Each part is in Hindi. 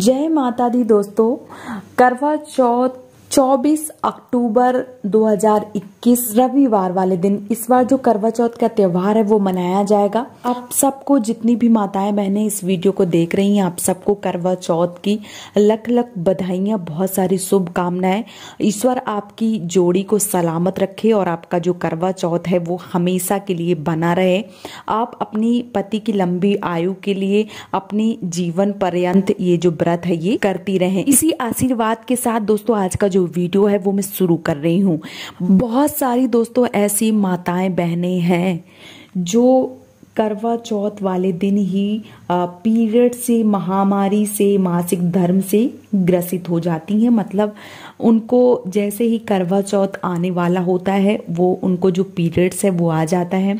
जय माता दी दोस्तों करवा चौथ 24 अक्टूबर 2021 रविवार वाले दिन इस बार जो करवा चौथ का त्यौहार है वो मनाया जाएगा आप सबको जितनी भी माताएं बहनें इस वीडियो को देख रही हैं आप सबको करवा चौथ की लख लख बधाइयाँ बहुत सारी शुभकामनाएं ईश्वर आपकी जोड़ी को सलामत रखे और आपका जो करवा चौथ है वो हमेशा के लिए बना रहे आप अपनी पति की लंबी आयु के लिए अपनी जीवन पर्यंत ये जो व्रत है ये करती रहे इसी आशीर्वाद के साथ दोस्तों आज का जो वीडियो है वो मैं शुरू कर रही हूँ बहुत सारी दोस्तों ऐसी माताएं बहनें हैं जो करवा चौथ वाले दिन ही पीरियड से महामारी से मासिक धर्म से ग्रसित हो जाती हैं मतलब उनको जैसे ही करवा चौथ आने वाला होता है वो उनको जो पीरियड्स है वो आ जाता है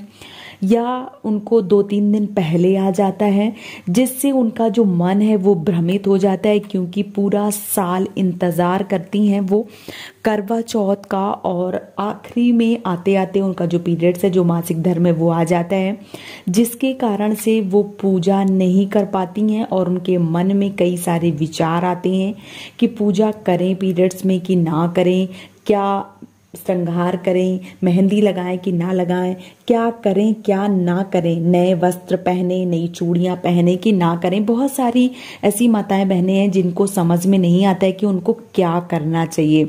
या उनको दो तीन दिन पहले आ जाता है जिससे उनका जो मन है वो भ्रमित हो जाता है क्योंकि पूरा साल इंतज़ार करती हैं वो करवा चौथ का और आखिरी में आते आते उनका जो पीरियड्स है जो मासिक धर्म है वो आ जाता है जिसके कारण से वो पूजा नहीं कर पाती हैं और उनके मन में कई सारे विचार आते हैं कि पूजा करें पीरियड्स में कि ना करें क्या संहार करें मेहंदी लगाएं कि ना लगाएं क्या करें क्या ना करें नए वस्त्र पहने नई चूड़ियाँ पहने कि ना करें बहुत सारी ऐसी माताएं बहनें हैं जिनको समझ में नहीं आता है कि उनको क्या करना चाहिए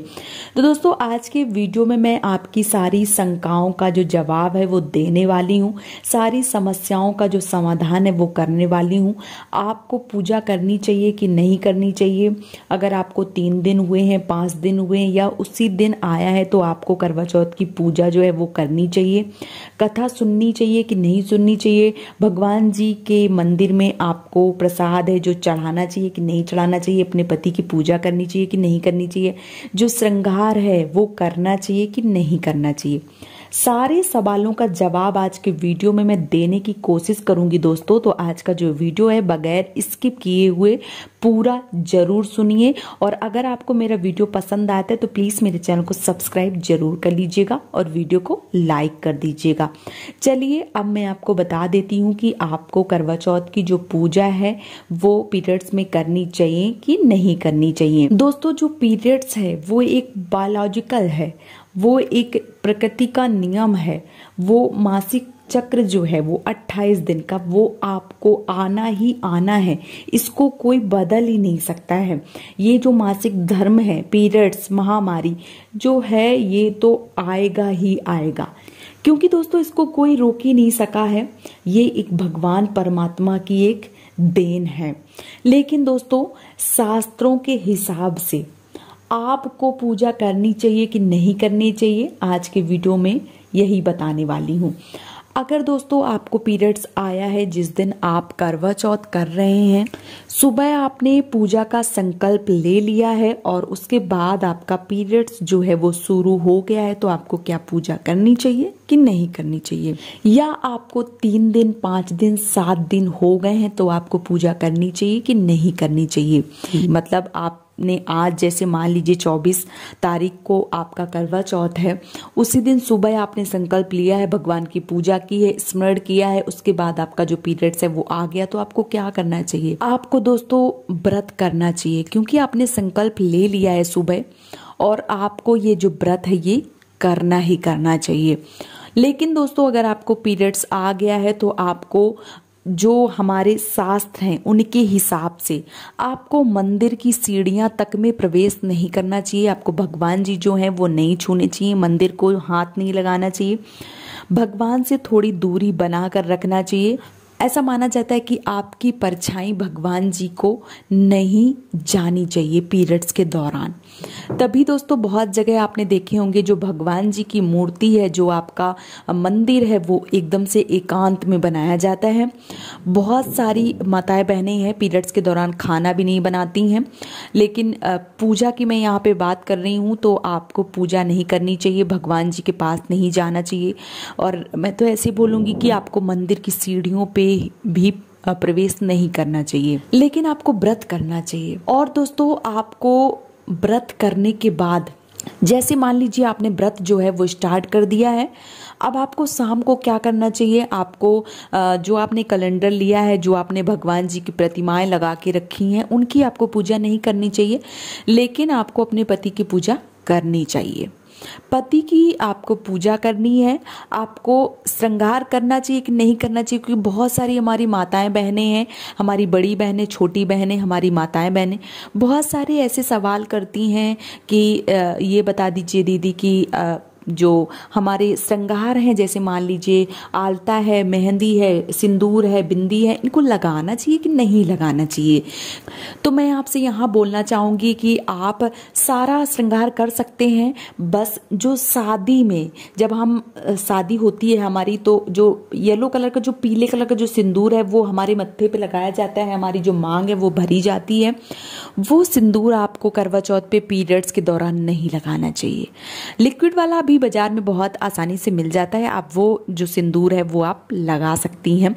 तो दोस्तों आज के वीडियो में मैं आपकी सारी शंकाओं का जो जवाब है वो देने वाली हूँ सारी समस्याओं का जो समाधान है वो करने वाली हूँ आपको पूजा करनी चाहिए कि नहीं करनी चाहिए अगर आपको तीन दिन हुए हैं पाँच दिन हुए हैं या उसी दिन आया है तो आपको करवा चौथ की पूजा जो है वो करनी चाहिए कथा सुननी चाहिए कि नहीं सुननी चाहिए भगवान जी के मंदिर में आपको प्रसाद है जो चढ़ाना चाहिए कि नहीं चढ़ाना चाहिए अपने पति की पूजा करनी चाहिए कि नहीं करनी चाहिए जो श्रृंगार है वो करना चाहिए कि नहीं करना चाहिए सारे सवालों का जवाब आज के वीडियो में मैं देने की कोशिश करूंगी दोस्तों तो आज का जो वीडियो है बगैर स्किप किए हुए पूरा जरूर सुनिए और अगर आपको मेरा वीडियो पसंद आता है तो प्लीज़ मेरे चैनल को सब्सक्राइब जरूर कर लीजिएगा और वीडियो को लाइक कर दीजिएगा चलिए अब मैं आपको बता देती हूँ कि आपको करवा चौथ की जो पूजा है वो पीरियड्स में करनी चाहिए कि नहीं करनी चाहिए दोस्तों जो पीरियड्स है वो एक बायोलॉजिकल है वो एक प्रकृति का नियम है वो मासिक चक्र जो है वो 28 दिन का वो आपको आना ही आना है इसको कोई बदल ही नहीं सकता है ये जो मासिक धर्म है पीरियड्स महामारी जो है ये तो आएगा ही आएगा क्योंकि दोस्तों इसको कोई रोक ही नहीं सका है ये एक भगवान परमात्मा की एक देन है लेकिन दोस्तों शास्त्रों के हिसाब से आपको पूजा करनी चाहिए कि नहीं करनी चाहिए आज के वीडियो में यही बताने वाली हूँ अगर दोस्तों आपको पीरियड्स आया है जिस दिन आप करवा चौथ कर रहे हैं सुबह आपने पूजा का संकल्प ले लिया है और उसके बाद आपका पीरियड्स जो है वो शुरू हो गया है तो आपको क्या पूजा करनी चाहिए कि नहीं करनी चाहिए या आपको तीन दिन पाँच दिन सात दिन हो गए हैं तो आपको पूजा करनी चाहिए कि नहीं करनी चाहिए मतलब आप आपने आज जैसे मान लीजिए 24 तारीख को आपका करवा चौथ है उसी दिन सुबह आपने संकल्प लिया है भगवान की पूजा की है स्मरण किया है उसके बाद आपका जो पीरियड्स है वो आ गया तो आपको क्या करना चाहिए आपको दोस्तों व्रत करना चाहिए क्योंकि आपने संकल्प ले लिया है सुबह और आपको ये जो व्रत है ये करना ही करना चाहिए लेकिन दोस्तों अगर आपको पीरियड्स आ गया है तो आपको जो हमारे शास्त्र हैं उनके हिसाब से आपको मंदिर की सीढ़ियां तक में प्रवेश नहीं करना चाहिए आपको भगवान जी जो हैं वो नहीं छूने चाहिए मंदिर को हाथ नहीं लगाना चाहिए भगवान से थोड़ी दूरी बना कर रखना चाहिए ऐसा माना जाता है कि आपकी परछाई भगवान जी को नहीं जानी चाहिए पीरियड्स के दौरान तभी दोस्तों बहुत जगह आपने देखे होंगे जो भगवान जी की मूर्ति है जो आपका मंदिर है वो एकदम से एकांत में बनाया जाता है बहुत सारी माताएं बहनें हैं पीरियड्स के दौरान खाना भी नहीं बनाती हैं लेकिन पूजा की मैं यहाँ पर बात कर रही हूँ तो आपको पूजा नहीं करनी चाहिए भगवान जी के पास नहीं जाना चाहिए और मैं तो ऐसे बोलूँगी कि आपको मंदिर की सीढ़ियों पर पे भी प्रवेश नहीं करना चाहिए लेकिन आपको व्रत करना चाहिए और दोस्तों आपको व्रत करने के बाद जैसे मान लीजिए आपने व्रत जो है वो स्टार्ट कर दिया है अब आपको शाम को क्या करना चाहिए आपको जो आपने कैलेंडर लिया है जो आपने भगवान जी की प्रतिमाएं लगा के रखी हैं उनकी आपको पूजा नहीं करनी चाहिए लेकिन आपको अपने पति की पूजा करनी चाहिए पति की आपको पूजा करनी है आपको श्रृंगार करना चाहिए कि नहीं करना चाहिए क्योंकि बहुत सारी हमारी माताएं बहनें हैं हमारी बड़ी बहनें छोटी बहनें हमारी माताएं बहनें बहुत सारे ऐसे सवाल करती हैं कि ये बता दीजिए दीदी कि जो हमारे श्रृंगार हैं जैसे मान लीजिए आलता है मेहंदी है सिंदूर है बिंदी है इनको लगाना चाहिए कि नहीं लगाना चाहिए तो मैं आपसे यहाँ बोलना चाहूँगी कि आप सारा श्रृंगार कर सकते हैं बस जो शादी में जब हम शादी होती है हमारी तो जो येलो कलर का जो पीले कलर का जो सिंदूर है वो हमारे मत्थे पे लगाया जाता है हमारी जो मांग है वो भरी जाती है वो सिंदूर आपको करवा चौथ पे पीरियड्स के दौरान नहीं लगाना चाहिए लिक्विड वाला भी भी बाज़ार में बहुत आसानी से मिल जाता है आप वो जो सिंदूर है वो आप लगा सकती हैं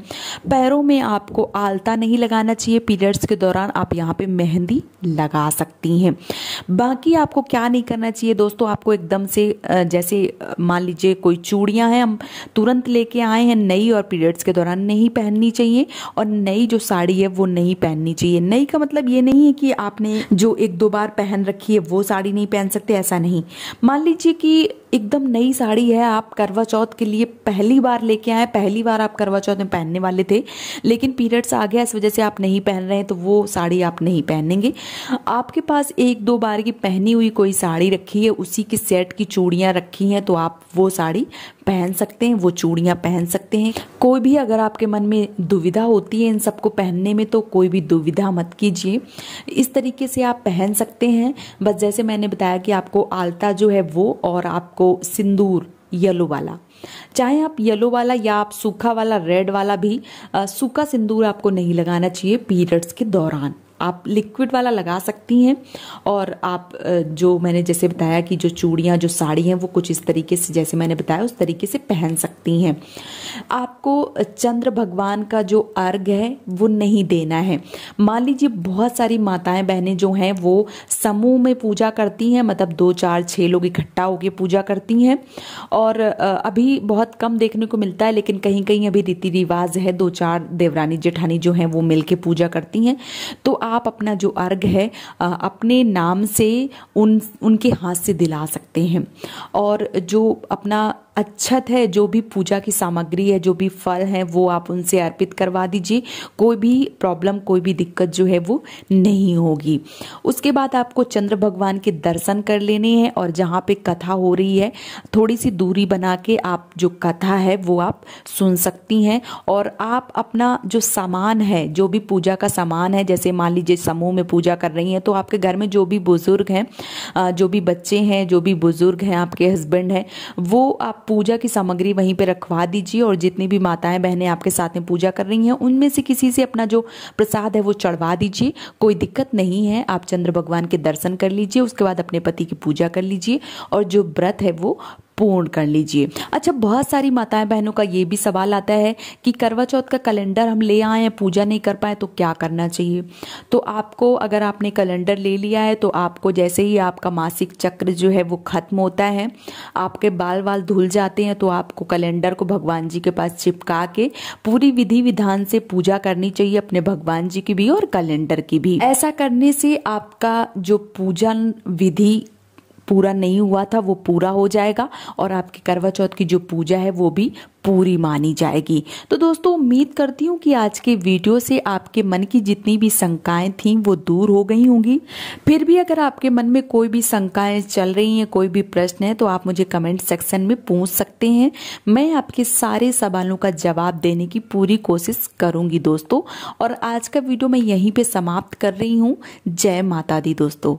पैरों में आपको आलता नहीं लगाना चाहिए पीरियड्स के दौरान आप यहाँ पे मेहंदी लगा सकती हैं बाकी आपको क्या नहीं करना चाहिए दोस्तों आपको एकदम से जैसे मान लीजिए कोई चूड़ियाँ हैं हम तुरंत लेके आए हैं नई और पीरियड्स के दौरान नहीं पहननी चाहिए और नई जो साड़ी है वो नहीं पहननी चाहिए नई का मतलब ये नहीं है कि आपने जो एक दो बार पहन रखी है वो साड़ी नहीं पहन सकते ऐसा नहीं मान लीजिए कि एक एकदम नई साड़ी है आप करवा चौथ के लिए पहली बार लेके आए पहली बार आप करवा चौथ में पहनने वाले थे लेकिन पीरियड्स आ गया इस वजह से आप नहीं पहन रहे हैं तो वो साड़ी आप नहीं पहनेंगे आपके पास एक दो बार की पहनी हुई कोई साड़ी रखी है उसी के सेट की चूड़ियाँ रखी हैं तो आप वो साड़ी पहन सकते हैं वो चूड़ियाँ पहन सकते हैं कोई भी अगर आपके मन में दुविधा होती है इन सबको पहनने में तो कोई भी दुविधा मत कीजिए इस तरीके से आप पहन सकते हैं बस जैसे मैंने बताया कि आपको आलता जो है वो और आपको सिंदूर येलो वाला चाहे आप येलो वाला या आप सूखा वाला रेड वाला भी सूखा सिंदूर आपको नहीं लगाना चाहिए पीरियड्स के दौरान आप लिक्विड वाला लगा सकती हैं और आप जो मैंने जैसे बताया कि जो चूड़ियाँ जो साड़ी हैं वो कुछ इस तरीके से जैसे मैंने बताया उस तरीके से पहन सकती हैं आपको चंद्र भगवान का जो अर्घ है वो नहीं देना है मान लीजिए बहुत सारी माताएं बहनें जो हैं वो समूह में पूजा करती हैं मतलब दो चार छः लोग इकट्ठा होकर पूजा करती हैं और अभी बहुत कम देखने को मिलता है लेकिन कहीं कहीं अभी रीति रिवाज है दो चार देवरानी जेठानी जो हैं वो मिल पूजा करती हैं तो आप अपना जो अर्घ है अपने नाम से उन उनके हाथ से दिला सकते हैं और जो अपना अच्छत है जो भी पूजा की सामग्री है जो भी फल है वो आप उनसे अर्पित करवा दीजिए कोई भी प्रॉब्लम कोई भी दिक्कत जो है वो नहीं होगी उसके बाद आपको चंद्र भगवान के दर्शन कर लेने हैं और जहाँ पे कथा हो रही है थोड़ी सी दूरी बना के आप जो कथा है वो आप सुन सकती हैं और आप अपना जो सामान है जो भी पूजा का सामान है जैसे मान लीजिए समूह में पूजा कर रही हैं तो आपके घर में जो भी बुज़ुर्ग हैं जो भी बच्चे हैं जो भी बुज़ुर्ग हैं आपके हस्बैंड हैं वो आप पूजा की सामग्री वहीं पर रखवा दीजिए और जितनी भी माताएं बहनें आपके साथ में पूजा कर रही हैं उनमें से किसी से अपना जो प्रसाद है वो चढ़वा दीजिए कोई दिक्कत नहीं है आप चंद्र भगवान के दर्शन कर लीजिए उसके बाद अपने पति की पूजा कर लीजिए और जो व्रत है वो पूर्ण कर लीजिए अच्छा बहुत सारी माताएं बहनों का ये भी सवाल आता है कि करवा चौथ का कैलेंडर हम ले आए हैं पूजा नहीं कर पाए तो क्या करना चाहिए तो आपको अगर आपने कैलेंडर ले लिया है तो आपको जैसे ही आपका मासिक चक्र जो है वो ख़त्म होता है आपके बाल बाल धुल जाते हैं तो आपको कैलेंडर को भगवान जी के पास चिपका के पूरी विधि विधान से पूजा करनी चाहिए अपने भगवान जी की भी और कैलेंडर की भी ऐसा करने से आपका जो पूजन विधि पूरा नहीं हुआ था वो पूरा हो जाएगा और आपकी करवा चौथ की जो पूजा है वो भी पूरी मानी जाएगी तो दोस्तों उम्मीद करती हूँ कि आज के वीडियो से आपके मन की जितनी भी शंकाएं थीं वो दूर हो गई होंगी फिर भी अगर आपके मन में कोई भी शंकाएं चल रही हैं कोई भी प्रश्न है तो आप मुझे कमेंट सेक्शन में पूछ सकते हैं मैं आपके सारे सवालों का जवाब देने की पूरी कोशिश करूँगी दोस्तों और आज का वीडियो मैं यहीं पर समाप्त कर रही हूँ जय माता दी दोस्तों